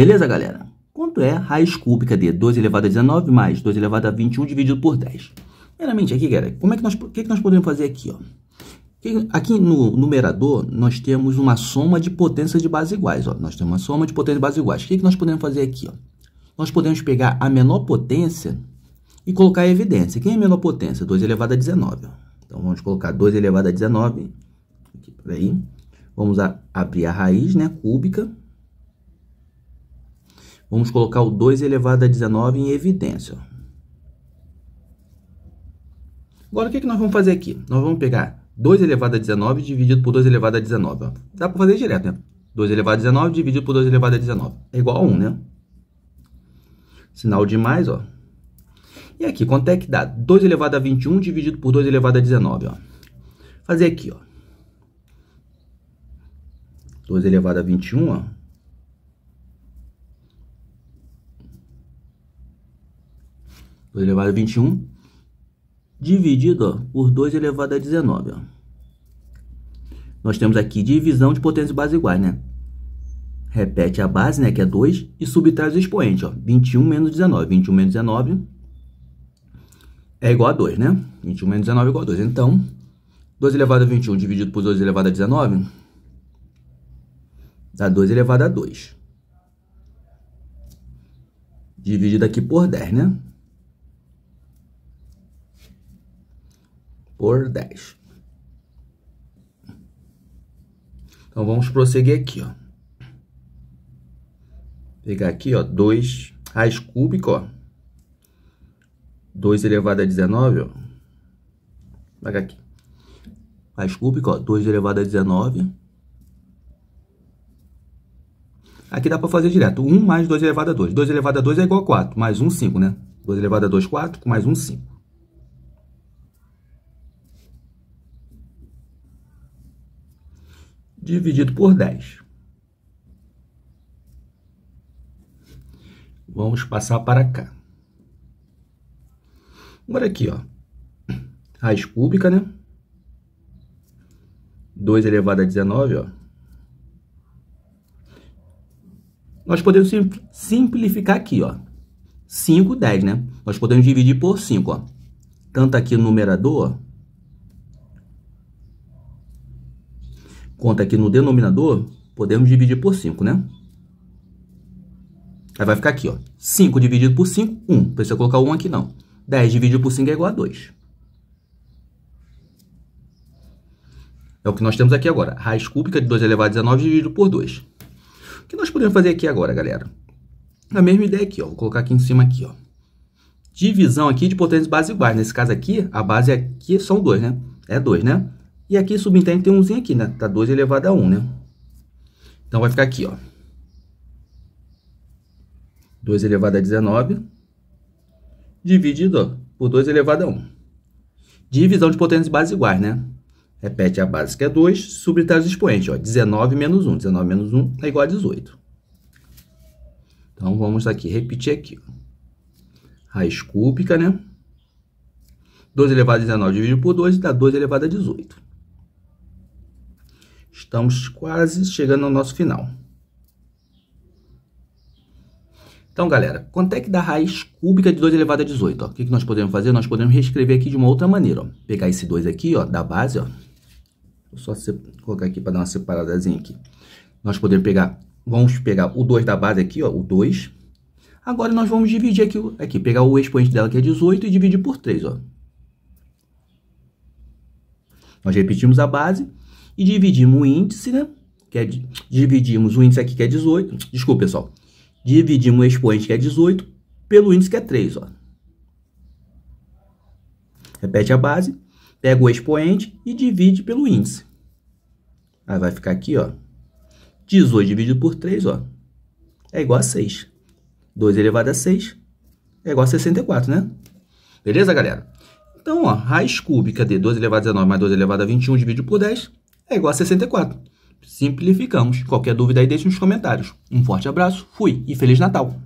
Beleza, galera? Quanto é raiz cúbica de 2 elevado a 19 mais 2 elevado a 21 dividido por 10? Primeiramente, aqui, galera, como é que nós, o que, é que nós podemos fazer aqui, ó? Aqui no numerador, nós temos uma soma de potências de bases iguais. Ó. Nós temos uma soma de potências de bases iguais. O que, é que nós podemos fazer aqui? Ó? Nós podemos pegar a menor potência e colocar a evidência. Quem é a menor potência? 2 elevado a 19. Ó. Então, vamos colocar 2 elevado a 19. Aqui, Vamos a, abrir a raiz né, cúbica Vamos colocar o 2 elevado a 19 em evidência. Agora, o que, é que nós vamos fazer aqui? Nós vamos pegar 2 elevado a 19 dividido por 2 elevado a 19. Dá para fazer direto, né? 2 elevado a 19 dividido por 2 elevado a 19. É igual a 1, né? Sinal de mais, ó. E aqui, quanto é que dá? 2 elevado a 21 dividido por 2 elevado a 19, ó. Fazer aqui, ó. 2 elevado a 21, ó. 2 elevado a 21, dividido ó, por 2 elevado a 19. Ó. Nós temos aqui divisão de potências base iguais, né? Repete a base, né, que é 2, e subtrai os expoentes. Ó, 21 menos 19. 21 menos 19 é igual a 2, né? 21 menos 19 é igual a 2. Então, 2 elevado a 21 dividido por 2 elevado a 19 dá 2 elevado a 2. Dividido aqui por 10, né? por 10. Então vamos prosseguir aqui, ó. Pegar aqui, ó, 2 raiz cúbica, ó. 2 elevado a 19, ó. Pega aqui. Raiz cúbica, ó, 2 elevado a 19. Aqui dá para fazer direto. 1 mais 2 elevado a 2. 2 elevado a 2 é igual a 4, mais 1, 5, né? 2 elevado a 2, 4, mais 1, 5. dividido por 10. Vamos passar para cá. Agora aqui, ó. Raiz cúbica, né? 2 elevado a 19, ó. Nós podemos simplificar aqui, ó. 5, 10, né? Nós podemos dividir por 5, ó. Tanto aqui no numerador, ó conta aqui no denominador, podemos dividir por 5, né? Aí vai ficar aqui, ó. 5 dividido por 5, 1. Não precisa colocar 1 aqui, não. 10 dividido por 5 é igual a 2. É o que nós temos aqui agora. Raiz cúbica de 2 elevado a 19 dividido por 2. O que nós podemos fazer aqui agora, galera? A mesma ideia aqui, ó. Vou colocar aqui em cima aqui, ó. Divisão aqui de potências base iguais. Nesse caso aqui, a base aqui são 2, né? É 2, né? E aqui subentende tem umzinho aqui, né? Tá 2 elevado a 1, um, né? Então vai ficar aqui, ó. 2 elevado a 19 dividido por 2 elevado a 1. Divisão de potências bases iguais, né? Repete a base que é 2, subtrai os expoentes, ó. 19 menos 1. 19 menos 1 é igual a 18. Então vamos aqui, repetir aqui. Ó. Raiz cúbica, né? 2 elevado a 19 dividido por 2 dá 2 elevado a 18. Estamos quase chegando ao nosso final. Então, galera, quanto é que dá raiz cúbica de 2 elevado a 18? Ó? O que, que nós podemos fazer? Nós podemos reescrever aqui de uma outra maneira. Ó. Pegar esse 2 aqui, ó, da base, ó. Vou só colocar aqui para dar uma separadazinha aqui. Nós podemos pegar, vamos pegar o 2 da base aqui, ó, o 2. Agora nós vamos dividir aqui, aqui, pegar o expoente dela que é 18 e dividir por 3, ó. Nós repetimos a base e dividimos o índice, né? Que é, dividimos o índice aqui que é 18. Desculpa, pessoal. Dividimos o expoente que é 18 pelo índice que é 3, ó. Repete a base, pega o expoente e divide pelo índice. Aí vai ficar aqui, ó. 18 dividido por 3, ó. É igual a 6. 2 elevado a 6 é igual a 64, né? Beleza, galera? Então, ó, raiz cúbica de 2 elevado a 19 mais 2 elevado a 21 dividido por 10 é igual a 64. Simplificamos. Qualquer dúvida aí deixe nos comentários. Um forte abraço, fui e Feliz Natal!